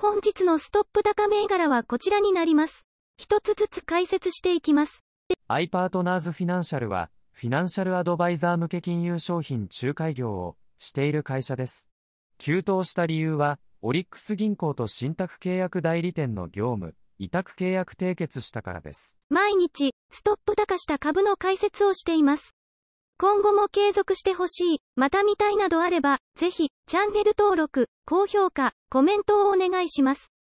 本日のストップ高銘柄はこちらになります。一つずつ解説していきます。i パートナーズフィナンシャルは、フィナンシャルアドバイザー向け金融商品仲介業をしている会社です。急騰した理由は、オリックス銀行と信託契約代理店の業務、委託契約締結したからです。毎日、ストップ高した株の解説をしています。今後も継続してほしい、また見たいなどあれば、ぜひ、チャンネル登録、高評価、コメントをお願いします。